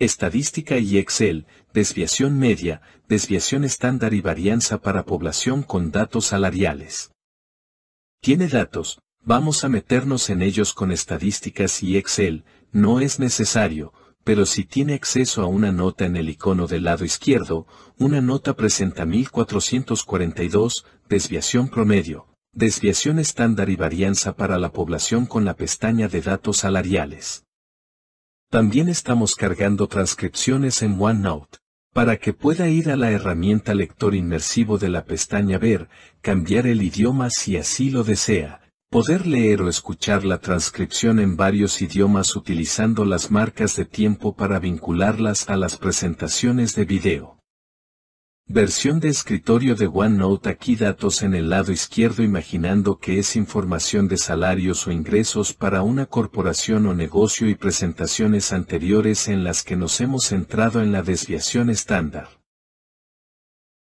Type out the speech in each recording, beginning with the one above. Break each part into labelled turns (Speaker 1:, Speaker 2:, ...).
Speaker 1: Estadística y Excel, desviación media, desviación estándar y varianza para población con datos salariales. Tiene datos, vamos a meternos en ellos con estadísticas y Excel, no es necesario, pero si tiene acceso a una nota en el icono del lado izquierdo, una nota presenta 1442, desviación promedio, desviación estándar y varianza para la población con la pestaña de datos salariales. También estamos cargando transcripciones en OneNote. Para que pueda ir a la herramienta lector inmersivo de la pestaña Ver, cambiar el idioma si así lo desea, poder leer o escuchar la transcripción en varios idiomas utilizando las marcas de tiempo para vincularlas a las presentaciones de video. Versión de escritorio de OneNote aquí datos en el lado izquierdo imaginando que es información de salarios o ingresos para una corporación o negocio y presentaciones anteriores en las que nos hemos centrado en la desviación estándar.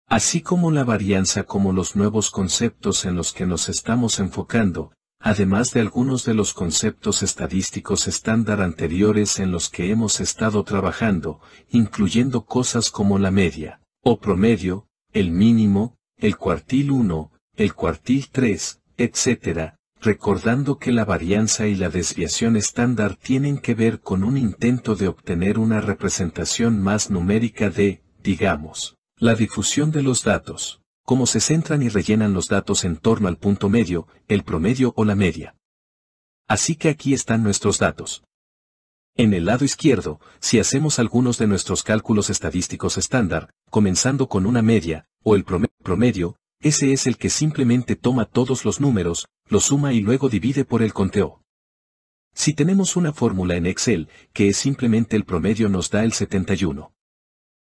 Speaker 1: Así como la varianza como los nuevos conceptos en los que nos estamos enfocando, además de algunos de los conceptos estadísticos estándar anteriores en los que hemos estado trabajando, incluyendo cosas como la media, o promedio, el mínimo, el cuartil 1, el cuartil 3, etc., recordando que la varianza y la desviación estándar tienen que ver con un intento de obtener una representación más numérica de, digamos, la difusión de los datos, cómo se centran y rellenan los datos en torno al punto medio, el promedio o la media. Así que aquí están nuestros datos, en el lado izquierdo, si hacemos algunos de nuestros cálculos estadísticos estándar, comenzando con una media, o el promedio, ese es el que simplemente toma todos los números, los suma y luego divide por el conteo. Si tenemos una fórmula en Excel, que es simplemente el promedio nos da el 71.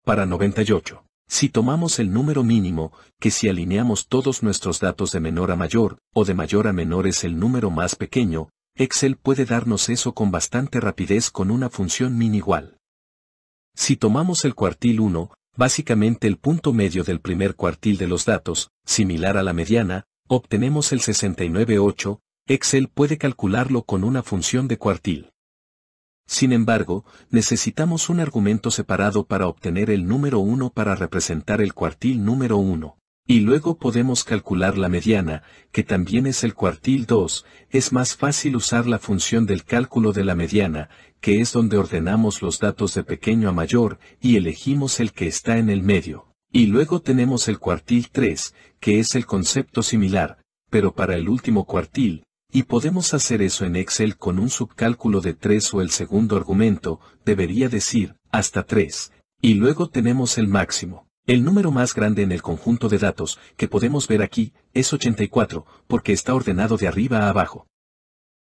Speaker 1: Para 98. Si tomamos el número mínimo, que si alineamos todos nuestros datos de menor a mayor, o de mayor a menor es el número más pequeño, Excel puede darnos eso con bastante rapidez con una función min igual. Si tomamos el cuartil 1, básicamente el punto medio del primer cuartil de los datos, similar a la mediana, obtenemos el 698, Excel puede calcularlo con una función de cuartil. Sin embargo, necesitamos un argumento separado para obtener el número 1 para representar el cuartil número 1. Y luego podemos calcular la mediana, que también es el cuartil 2, es más fácil usar la función del cálculo de la mediana, que es donde ordenamos los datos de pequeño a mayor, y elegimos el que está en el medio. Y luego tenemos el cuartil 3, que es el concepto similar, pero para el último cuartil, y podemos hacer eso en Excel con un subcálculo de 3 o el segundo argumento, debería decir, hasta 3. Y luego tenemos el máximo el número más grande en el conjunto de datos que podemos ver aquí es 84, porque está ordenado de arriba a abajo.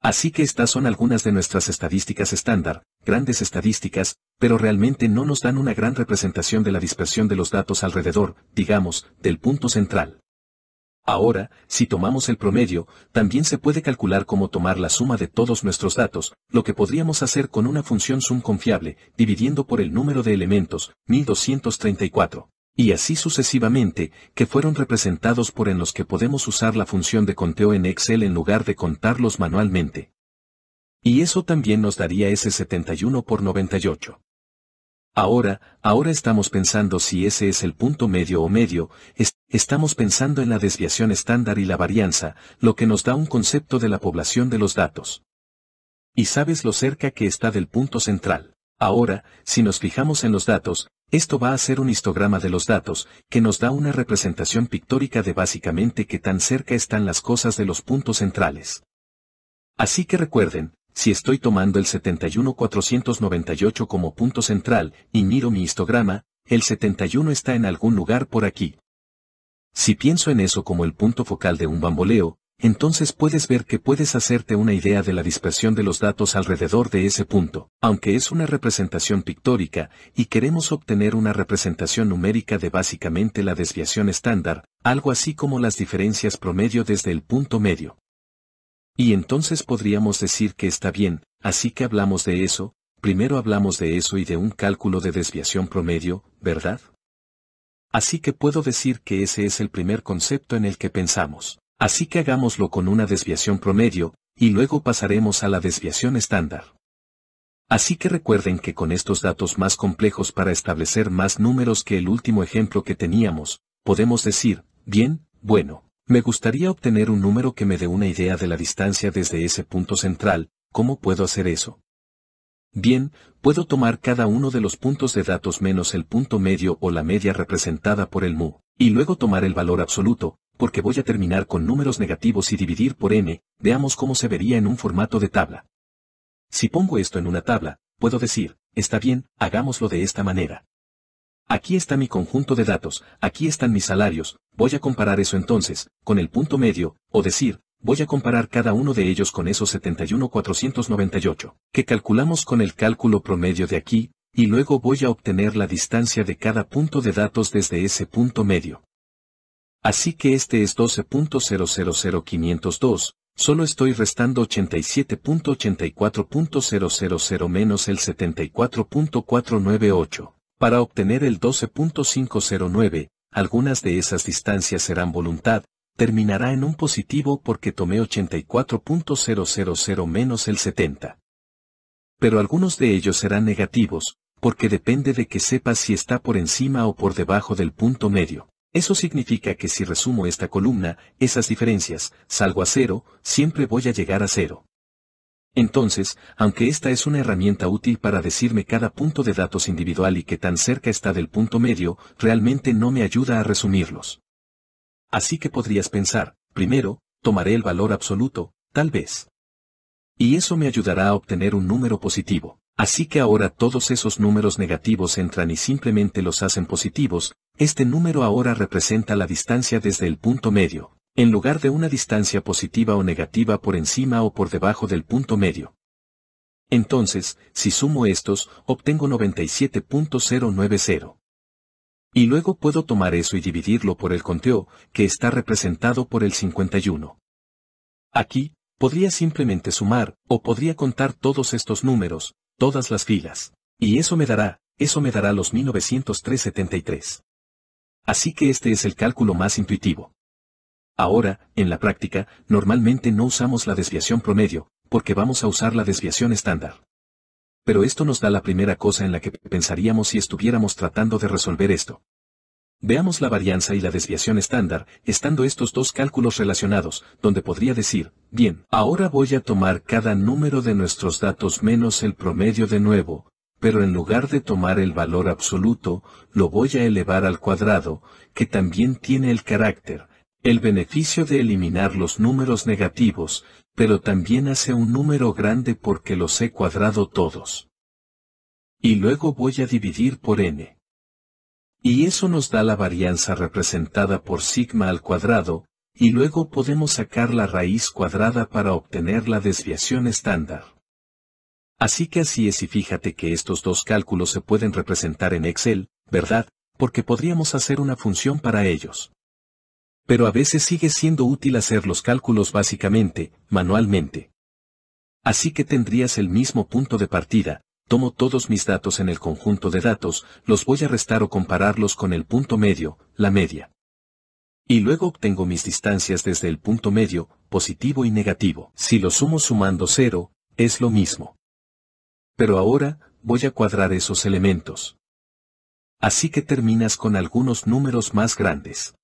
Speaker 1: Así que estas son algunas de nuestras estadísticas estándar, grandes estadísticas, pero realmente no nos dan una gran representación de la dispersión de los datos alrededor, digamos, del punto central. Ahora, si tomamos el promedio, también se puede calcular cómo tomar la suma de todos nuestros datos, lo que podríamos hacer con una función sum confiable, dividiendo por el número de elementos, 1234 y así sucesivamente, que fueron representados por en los que podemos usar la función de conteo en Excel en lugar de contarlos manualmente. Y eso también nos daría ese 71 por 98. Ahora, ahora estamos pensando si ese es el punto medio o medio, estamos pensando en la desviación estándar y la varianza, lo que nos da un concepto de la población de los datos. Y sabes lo cerca que está del punto central. Ahora, si nos fijamos en los datos, esto va a ser un histograma de los datos, que nos da una representación pictórica de básicamente qué tan cerca están las cosas de los puntos centrales. Así que recuerden, si estoy tomando el 71498 como punto central y miro mi histograma, el 71 está en algún lugar por aquí. Si pienso en eso como el punto focal de un bamboleo, entonces puedes ver que puedes hacerte una idea de la dispersión de los datos alrededor de ese punto, aunque es una representación pictórica y queremos obtener una representación numérica de básicamente la desviación estándar, algo así como las diferencias promedio desde el punto medio. Y entonces podríamos decir que está bien, así que hablamos de eso, primero hablamos de eso y de un cálculo de desviación promedio, ¿verdad? Así que puedo decir que ese es el primer concepto en el que pensamos. Así que hagámoslo con una desviación promedio, y luego pasaremos a la desviación estándar. Así que recuerden que con estos datos más complejos para establecer más números que el último ejemplo que teníamos, podemos decir, bien, bueno, me gustaría obtener un número que me dé una idea de la distancia desde ese punto central, ¿cómo puedo hacer eso? Bien, puedo tomar cada uno de los puntos de datos menos el punto medio o la media representada por el mu, y luego tomar el valor absoluto, porque voy a terminar con números negativos y dividir por n, veamos cómo se vería en un formato de tabla. Si pongo esto en una tabla, puedo decir, está bien, hagámoslo de esta manera. Aquí está mi conjunto de datos, aquí están mis salarios, voy a comparar eso entonces, con el punto medio, o decir, voy a comparar cada uno de ellos con esos 71,498, que calculamos con el cálculo promedio de aquí, y luego voy a obtener la distancia de cada punto de datos desde ese punto medio. Así que este es 12.000502, solo estoy restando 87.84.000 menos el 74.498. Para obtener el 12.509, algunas de esas distancias serán voluntad, terminará en un positivo porque tomé 84.000 menos el 70. Pero algunos de ellos serán negativos, porque depende de que sepas si está por encima o por debajo del punto medio. Eso significa que si resumo esta columna, esas diferencias, salgo a cero, siempre voy a llegar a cero. Entonces, aunque esta es una herramienta útil para decirme cada punto de datos individual y que tan cerca está del punto medio, realmente no me ayuda a resumirlos. Así que podrías pensar, primero, tomaré el valor absoluto, tal vez. Y eso me ayudará a obtener un número positivo. Así que ahora todos esos números negativos entran y simplemente los hacen positivos, este número ahora representa la distancia desde el punto medio, en lugar de una distancia positiva o negativa por encima o por debajo del punto medio. Entonces, si sumo estos, obtengo 97.090. Y luego puedo tomar eso y dividirlo por el conteo, que está representado por el 51. Aquí, podría simplemente sumar, o podría contar todos estos números, todas las filas. Y eso me dará, eso me dará los 1973. Así que este es el cálculo más intuitivo. Ahora, en la práctica, normalmente no usamos la desviación promedio, porque vamos a usar la desviación estándar. Pero esto nos da la primera cosa en la que pensaríamos si estuviéramos tratando de resolver esto, Veamos la varianza y la desviación estándar, estando estos dos cálculos relacionados, donde podría decir, bien, ahora voy a tomar cada número de nuestros datos menos el promedio de nuevo, pero en lugar de tomar el valor absoluto, lo voy a elevar al cuadrado, que también tiene el carácter, el beneficio de eliminar los números negativos, pero también hace un número grande porque los he cuadrado todos. Y luego voy a dividir por n. Y eso nos da la varianza representada por sigma al cuadrado, y luego podemos sacar la raíz cuadrada para obtener la desviación estándar. Así que así es y fíjate que estos dos cálculos se pueden representar en Excel, ¿verdad? Porque podríamos hacer una función para ellos. Pero a veces sigue siendo útil hacer los cálculos básicamente, manualmente. Así que tendrías el mismo punto de partida, tomo todos mis datos en el conjunto de datos, los voy a restar o compararlos con el punto medio, la media. Y luego obtengo mis distancias desde el punto medio, positivo y negativo. Si lo sumo sumando cero, es lo mismo. Pero ahora, voy a cuadrar esos elementos. Así que terminas con algunos números más grandes.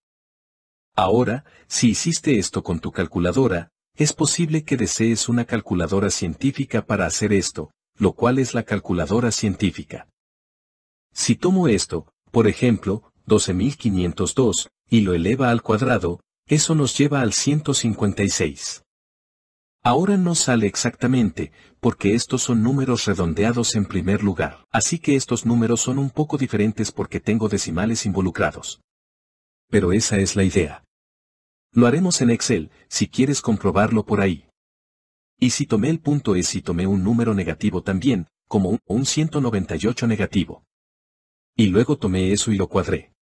Speaker 1: Ahora, si hiciste esto con tu calculadora, es posible que desees una calculadora científica para hacer esto, lo cual es la calculadora científica. Si tomo esto, por ejemplo, 12.502, y lo eleva al cuadrado, eso nos lleva al 156. Ahora no sale exactamente, porque estos son números redondeados en primer lugar, así que estos números son un poco diferentes porque tengo decimales involucrados. Pero esa es la idea. Lo haremos en Excel, si quieres comprobarlo por ahí. Y si tomé el punto es si tomé un número negativo también, como un, un 198 negativo. Y luego tomé eso y lo cuadré.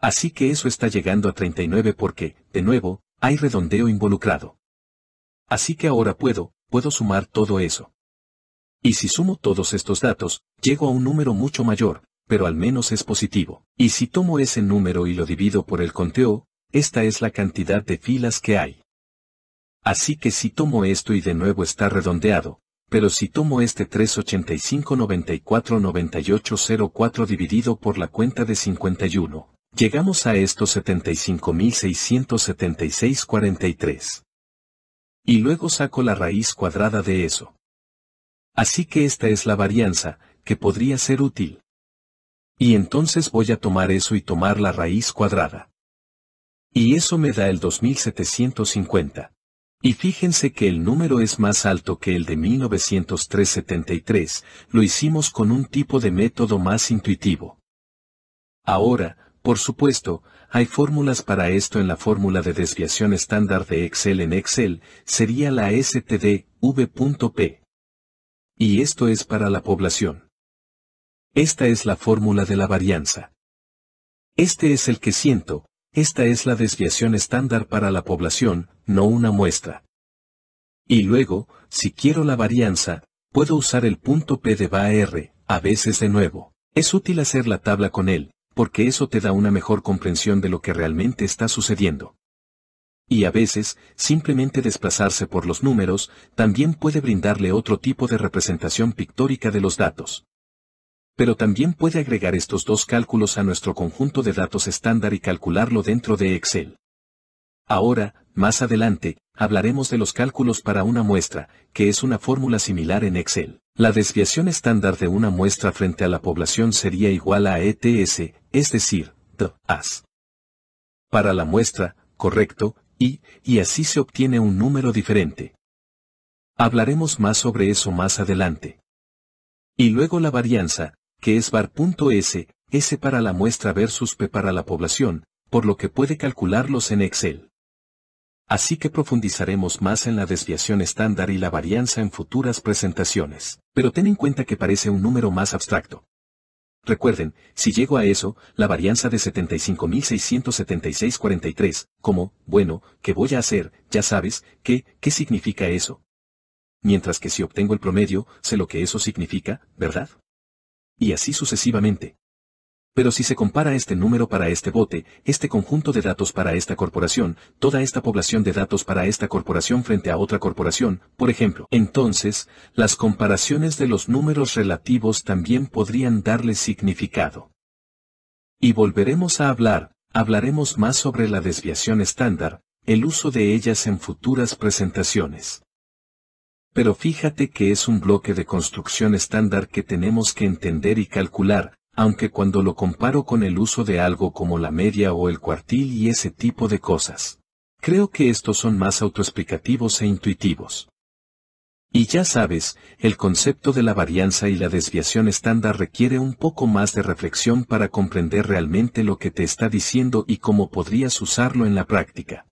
Speaker 1: Así que eso está llegando a 39 porque, de nuevo, hay redondeo involucrado. Así que ahora puedo, puedo sumar todo eso. Y si sumo todos estos datos, llego a un número mucho mayor, pero al menos es positivo. Y si tomo ese número y lo divido por el conteo, esta es la cantidad de filas que hay. Así que si tomo esto y de nuevo está redondeado, pero si tomo este 385949804 dividido por la cuenta de 51, llegamos a estos 75.676.43. Y luego saco la raíz cuadrada de eso. Así que esta es la varianza, que podría ser útil. Y entonces voy a tomar eso y tomar la raíz cuadrada. Y eso me da el 2750. Y fíjense que el número es más alto que el de 1973, lo hicimos con un tipo de método más intuitivo. Ahora, por supuesto, hay fórmulas para esto en la fórmula de desviación estándar de Excel en Excel, sería la stdv.p Y esto es para la población. Esta es la fórmula de la varianza. Este es el que siento, esta es la desviación estándar para la población, no una muestra. Y luego, si quiero la varianza, puedo usar el punto P de var, a veces de nuevo. Es útil hacer la tabla con él, porque eso te da una mejor comprensión de lo que realmente está sucediendo. Y a veces, simplemente desplazarse por los números también puede brindarle otro tipo de representación pictórica de los datos. Pero también puede agregar estos dos cálculos a nuestro conjunto de datos estándar y calcularlo dentro de Excel. Ahora, más adelante, hablaremos de los cálculos para una muestra, que es una fórmula similar en Excel. La desviación estándar de una muestra frente a la población sería igual a ETS, es decir, TAS. Para la muestra, correcto, y, y así se obtiene un número diferente. Hablaremos más sobre eso más adelante. Y luego la varianza, que es var.s, S para la muestra versus P para la población, por lo que puede calcularlos en Excel. Así que profundizaremos más en la desviación estándar y la varianza en futuras presentaciones, pero ten en cuenta que parece un número más abstracto. Recuerden, si llego a eso, la varianza de 75.676.43, como, bueno, ¿qué voy a hacer? Ya sabes, ¿qué, qué significa eso? Mientras que si obtengo el promedio, sé lo que eso significa, ¿verdad? Y así sucesivamente. Pero si se compara este número para este bote, este conjunto de datos para esta corporación, toda esta población de datos para esta corporación frente a otra corporación, por ejemplo, entonces, las comparaciones de los números relativos también podrían darle significado. Y volveremos a hablar, hablaremos más sobre la desviación estándar, el uso de ellas en futuras presentaciones. Pero fíjate que es un bloque de construcción estándar que tenemos que entender y calcular, aunque cuando lo comparo con el uso de algo como la media o el cuartil y ese tipo de cosas, creo que estos son más autoexplicativos e intuitivos. Y ya sabes, el concepto de la varianza y la desviación estándar requiere un poco más de reflexión para comprender realmente lo que te está diciendo y cómo podrías usarlo en la práctica.